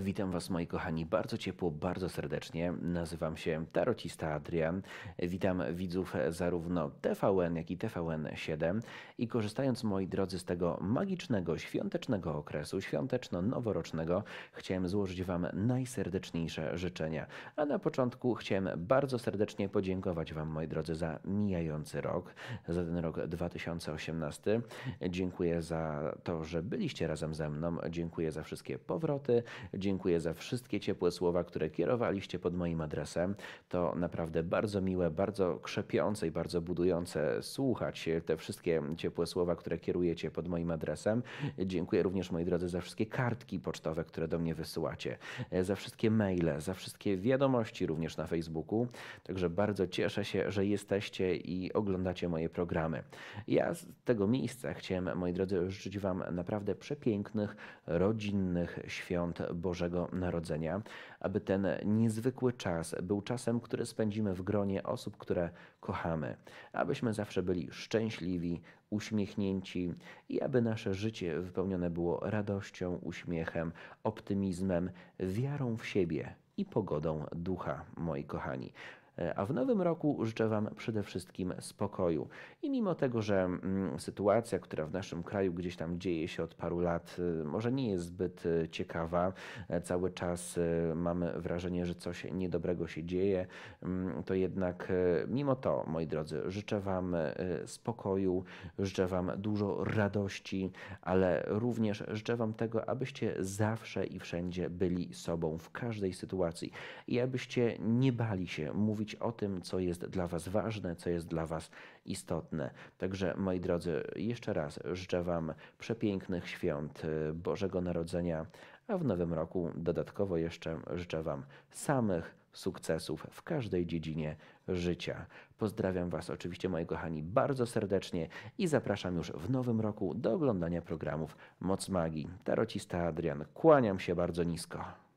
Witam Was, moi kochani, bardzo ciepło, bardzo serdecznie. Nazywam się Tarocista Adrian. Witam widzów zarówno TVN, jak i TVN7. I korzystając, moi drodzy, z tego magicznego, świątecznego okresu, świąteczno-noworocznego, chciałem złożyć Wam najserdeczniejsze życzenia. A na początku chciałem bardzo serdecznie podziękować Wam, moi drodzy, za mijający rok, za ten rok 2018. Dziękuję za to, że byliście razem ze mną. Dziękuję za wszystkie powroty. Dziękuję za wszystkie ciepłe słowa, które kierowaliście pod moim adresem. To naprawdę bardzo miłe, bardzo krzepiące i bardzo budujące słuchać te wszystkie ciepłe słowa, które kierujecie pod moim adresem. Dziękuję również, moi drodzy, za wszystkie kartki pocztowe, które do mnie wysyłacie, za wszystkie maile, za wszystkie wiadomości również na Facebooku. Także bardzo cieszę się, że jesteście i oglądacie moje programy. Ja z tego miejsca chciałem, moi drodzy, życzyć Wam naprawdę przepięknych, rodzinnych świąt. Bo Bożego Narodzenia, aby ten niezwykły czas był czasem, który spędzimy w gronie osób, które kochamy, abyśmy zawsze byli szczęśliwi, uśmiechnięci i aby nasze życie wypełnione było radością, uśmiechem, optymizmem, wiarą w siebie i pogodą ducha, moi kochani. E, a w nowym roku życzę Wam przede wszystkim spokoju. I mimo tego, że mm, sytuacja, która w naszym kraju gdzieś tam dzieje się od paru lat, y, może nie jest zbyt y, ciekawa, e, cały czas y, mamy wrażenie, że coś niedobrego się dzieje, mm, to jednak mimo to, moi drodzy, życzę Wam spokoju, życzę Wam dużo radości, ale również życzę Wam tego, abyście zawsze i wszędzie byli sobą w każdej sytuacji i abyście nie bali się mówić mówić o tym, co jest dla Was ważne, co jest dla Was istotne. Także moi drodzy, jeszcze raz życzę Wam przepięknych świąt y, Bożego Narodzenia, a w nowym roku dodatkowo jeszcze życzę Wam samych sukcesów w każdej dziedzinie życia. Pozdrawiam Was oczywiście, moi kochani, bardzo serdecznie i zapraszam już w nowym roku do oglądania programów Moc Magii. Tarocista Adrian, kłaniam się bardzo nisko.